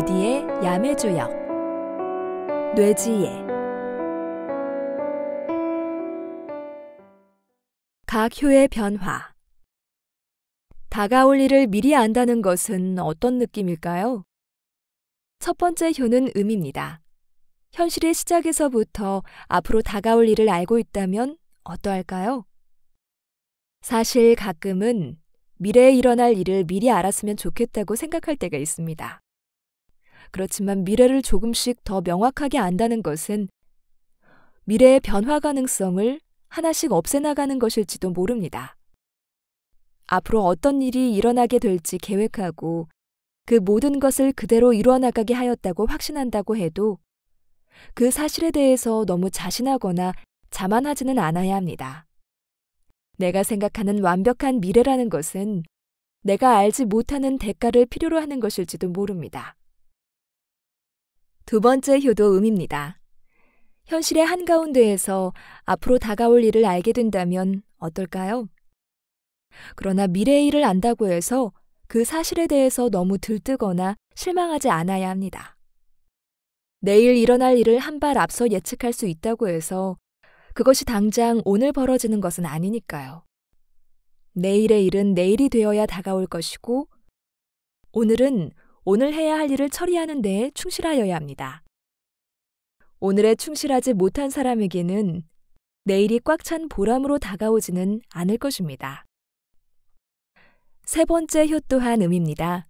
부디의 야매조역 뇌지예 각효의 변화 다가올 일을 미리 안다는 것은 어떤 느낌일까요? 첫 번째 효는 음입니다. 현실의 시작에서부터 앞으로 다가올 일을 알고 있다면 어떠할까요? 사실 가끔은 미래에 일어날 일을 미리 알았으면 좋겠다고 생각할 때가 있습니다. 그렇지만 미래를 조금씩 더 명확하게 안다는 것은 미래의 변화 가능성을 하나씩 없애나가는 것일지도 모릅니다. 앞으로 어떤 일이 일어나게 될지 계획하고 그 모든 것을 그대로 이루어나가게 하였다고 확신한다고 해도 그 사실에 대해서 너무 자신하거나 자만하지는 않아야 합니다. 내가 생각하는 완벽한 미래라는 것은 내가 알지 못하는 대가를 필요로 하는 것일지도 모릅니다. 두 번째 효도음입니다. 현실의 한가운데에서 앞으로 다가올 일을 알게 된다면 어떨까요? 그러나 미래의 일을 안다고 해서 그 사실에 대해서 너무 들뜨거나 실망하지 않아야 합니다. 내일 일어날 일을 한 발 앞서 예측할 수 있다고 해서 그것이 당장 오늘 벌어지는 것은 아니니까요. 내일의 일은 내일이 되어야 다가올 것이고 오늘은 오늘 해야 할 일을 처리하는 데에 충실하여야 합니다. 오늘에 충실하지 못한 사람에게는 내일이 꽉 찬 보람으로 다가오지는 않을 것입니다. 세 번째 효 또한 음입니다.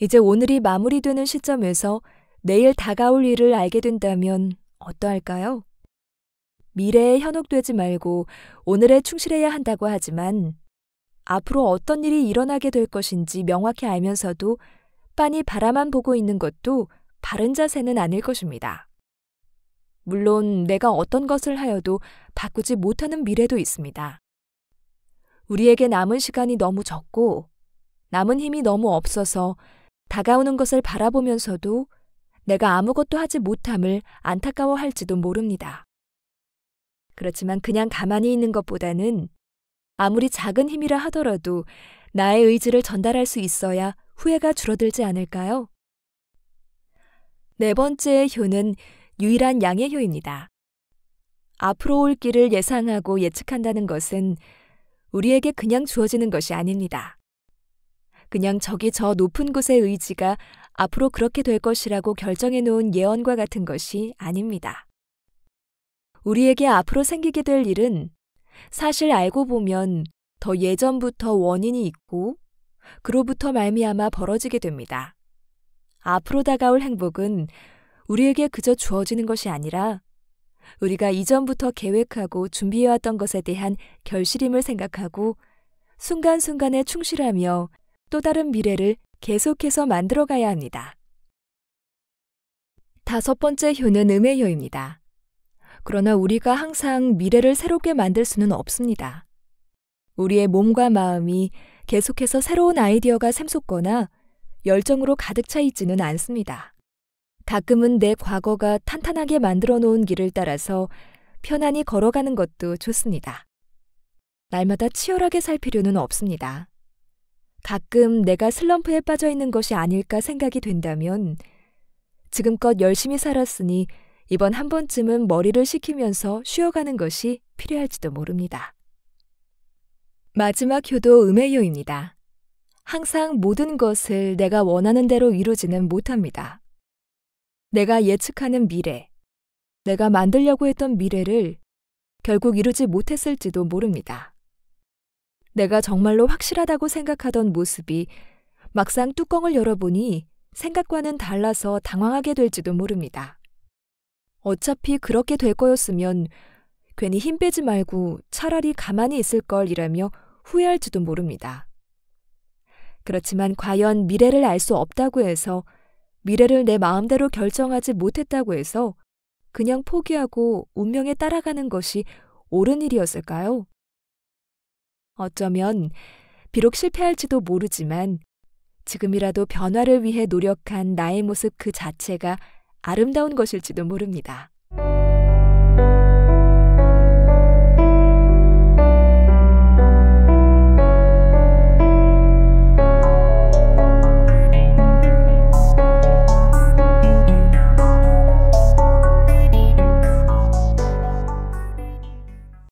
이제 오늘이 마무리되는 시점에서 내일 다가올 일을 알게 된다면 어떠할까요? 미래에 현혹되지 말고 오늘에 충실해야 한다고 하지만 앞으로 어떤 일이 일어나게 될 것인지 명확히 알면서도 빤히 바라만 보고 있는 것도 바른 자세는 아닐 것입니다. 물론 내가 어떤 것을 하여도 바꾸지 못하는 미래도 있습니다. 우리에게 남은 시간이 너무 적고 남은 힘이 너무 없어서 다가오는 것을 바라보면서도 내가 아무것도 하지 못함을 안타까워할지도 모릅니다. 그렇지만 그냥 가만히 있는 것보다는 아무리 작은 힘이라 하더라도 나의 의지를 전달할 수 있어야 후회가 줄어들지 않을까요? 네 번째 효는 유일한 양의 효입니다. 앞으로 올 길을 예상하고 예측한다는 것은 우리에게 그냥 주어지는 것이 아닙니다. 그냥 저기 저 높은 곳의 의지가 앞으로 그렇게 될 것이라고 결정해 놓은 예언과 같은 것이 아닙니다. 우리에게 앞으로 생기게 될 일은 사실 알고 보면 더 예전부터 원인이 있고 그로부터 말미암아 벌어지게 됩니다. 앞으로 다가올 행복은 우리에게 그저 주어지는 것이 아니라 우리가 이전부터 계획하고 준비해왔던 것에 대한 결실임을 생각하고 순간순간에 충실하며 또 다른 미래를 계속해서 만들어가야 합니다. 다섯 번째 효는 음의 효입니다. 그러나 우리가 항상 미래를 새롭게 만들 수는 없습니다. 우리의 몸과 마음이 계속해서 새로운 아이디어가 샘솟거나 열정으로 가득 차 있지는 않습니다. 가끔은 내 과거가 탄탄하게 만들어 놓은 길을 따라서 편안히 걸어가는 것도 좋습니다. 날마다 치열하게 살 필요는 없습니다. 가끔 내가 슬럼프에 빠져 있는 것이 아닐까 생각이 된다면 지금껏 열심히 살았으니 이번 한 번쯤은 머리를 식히면서 쉬어가는 것이 필요할지도 모릅니다. 마지막 효도 음해요입니다. 항상 모든 것을 내가 원하는 대로 이루지는 못합니다. 내가 예측하는 미래, 내가 만들려고 했던 미래를 결국 이루지 못했을지도 모릅니다. 내가 정말로 확실하다고 생각하던 모습이 막상 뚜껑을 열어보니 생각과는 달라서 당황하게 될지도 모릅니다. 어차피 그렇게 될 거였으면 괜히 힘 빼지 말고 차라리 가만히 있을 걸이라며 후회할지도 모릅니다. 그렇지만 과연 미래를 알 수 없다고 해서 미래를 내 마음대로 결정하지 못했다고 해서 그냥 포기하고 운명에 따라가는 것이 옳은 일이었을까요? 어쩌면 비록 실패할지도 모르지만 지금이라도 변화를 위해 노력한 나의 모습 그 자체가 아름다운 것일지도 모릅니다.